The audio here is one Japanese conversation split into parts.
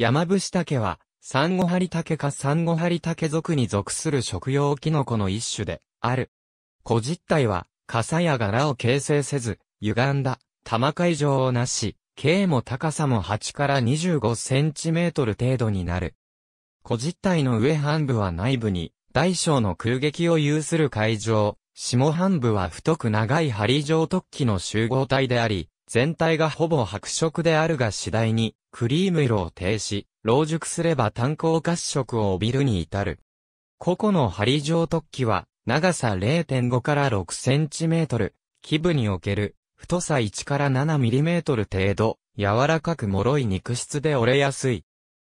山伏竹は、サンゴハリタケかサンゴハリタケ属に属する食用キノコの一種である。古実体は、傘や柄を形成せず、歪んだ、玉海上をなし、径も高さも8から25センチメートル程度になる。古実体の上半部は内部に、大小の空撃を有する海上、下半部は太く長い針状突起の集合体であり、全体がほぼ白色であるが次第に、クリーム色を呈し、老熟すれば炭鉱褐色を帯びるに至る。個々の針状突起は、長さ0.5から6センチメートル、基部における、太さ1から7ミリメートル程度、柔らかく脆い肉質で折れやすい。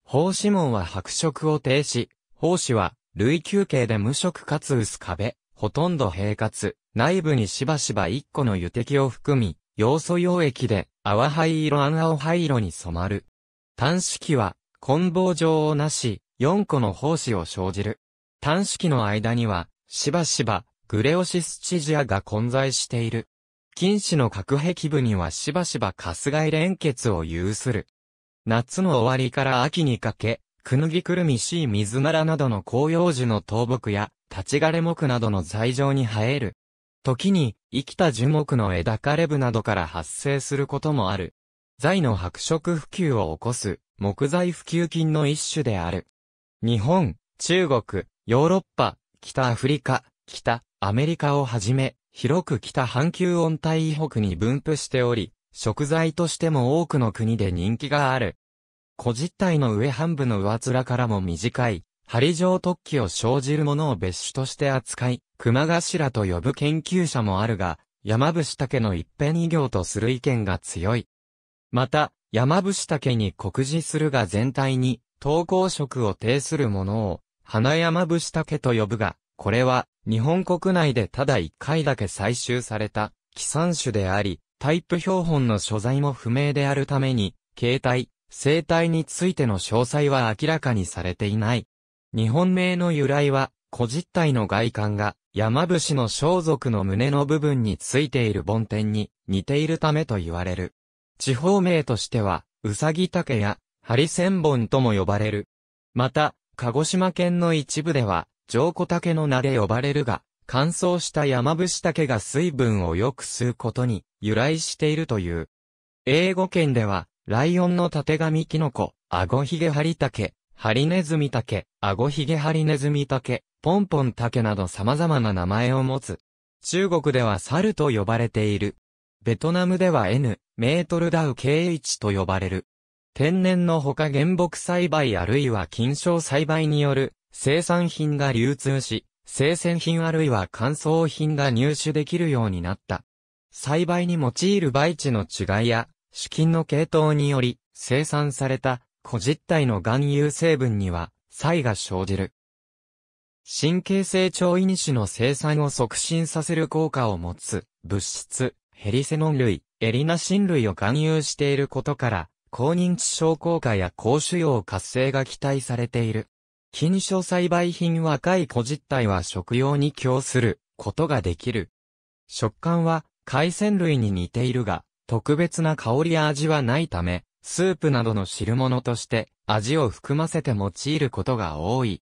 胞子門は白色を呈し、胞子は、類球形で無色かつ薄壁、ほとんど平滑、内部にしばしば1個の油滴を含み、要素溶液で淡灰色暗青灰色に染まる。単式は、梱棒状をなし、4個の胞子を生じる。単式の間には、しばしば、グレオシスチジアが混在している。菌糸の核壁部にはしばしばカスイ連結を有する。夏の終わりから秋にかけ、クヌギクルミシーミズナラなどの紅葉樹の倒木や、立ち枯れ木などの材状に生える時に、生きた樹木の枝枯れ部などから発生することもある。材の白色普及を起こす、木材普及菌の一種である。日本、中国、ヨーロッパ、北アフリカ、北、アメリカをはじめ、広く北半球温帯以北に分布しており、食材としても多くの国で人気がある。小実体の上半部の上面からも短い、針状突起を生じるものを別種として扱い、熊頭と呼ぶ研究者もあるが、山伏竹の一辺異業とする意見が強い。また、山伏竹に告示するが全体に、投稿色を呈するものを、花山伏竹と呼ぶが、これは、日本国内でただ一回だけ採集された、既産種であり、タイプ標本の所在も不明であるために、形態、生態についての詳細は明らかにされていない。日本名の由来は、古実体の外観が、山伏の装束の胸の部分についている梵天に似ているためと言われる。地方名としては、うさぎ竹や、ハリセンボンとも呼ばれる。また、鹿児島県の一部では、上古竹の名で呼ばれるが、乾燥した山伏竹が水分をよく吸うことに由来しているという。英語圏では、ライオンの縦紙キノコ、アゴヒゲハリタケ、ハリネズミタケ、アゴヒゲハリネズミタケ、ポンポンタケなど様々な名前を持つ。中国では猿と呼ばれている。ベトナムでは N、メートルダウ k h と呼ばれる。天然のほか原木栽培あるいは菌床栽培による生産品が流通し、生鮮品あるいは乾燥品が入手できるようになった。栽培に用いる培地の違いや、資金の系統により生産された古実体の含有成分には、差異が生じる。神経成長因子の生産を促進させる効果を持つ物質、ヘリセノン類、エリナシン類を含有していることから、高認知症効果や高腫瘍活性が期待されている。菌床栽培品若い古実体は食用に供することができる。食感は海鮮類に似ているが、特別な香りや味はないため、スープなどの汁物として味を含ませて用いることが多い。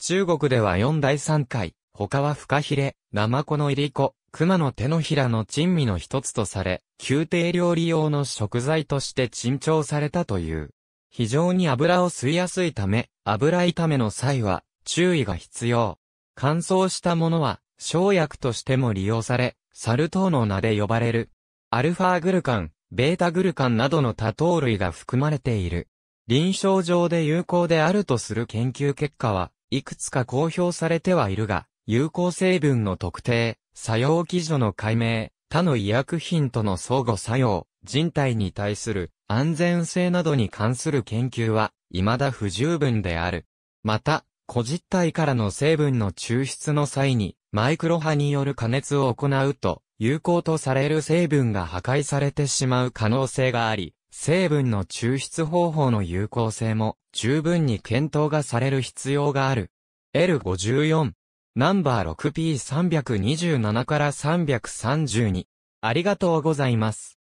中国では四大三回、他はフカヒレ、ナマコのいりこ、熊の手のひらの珍味の一つとされ、宮廷料理用の食材として珍重されたという。非常に油を吸いやすいため、油炒めの際は注意が必要。乾燥したものは生薬としても利用され、サルトーノ名で呼ばれる。アルファグルカン、ベータグルカンなどの多糖類が含まれている。臨床上で有効であるとする研究結果は、いくつか公表されてはいるが、有効成分の特定、作用基準の解明、他の医薬品との相互作用、人体に対する安全性などに関する研究は、未だ不十分である。また、個実体からの成分の抽出の際に、マイクロ波による加熱を行うと、有効とされる成分が破壊されてしまう可能性があり、成分の抽出方法の有効性も十分に検討がされる必要がある。L54 ナンバー 6P327 から332ありがとうございます。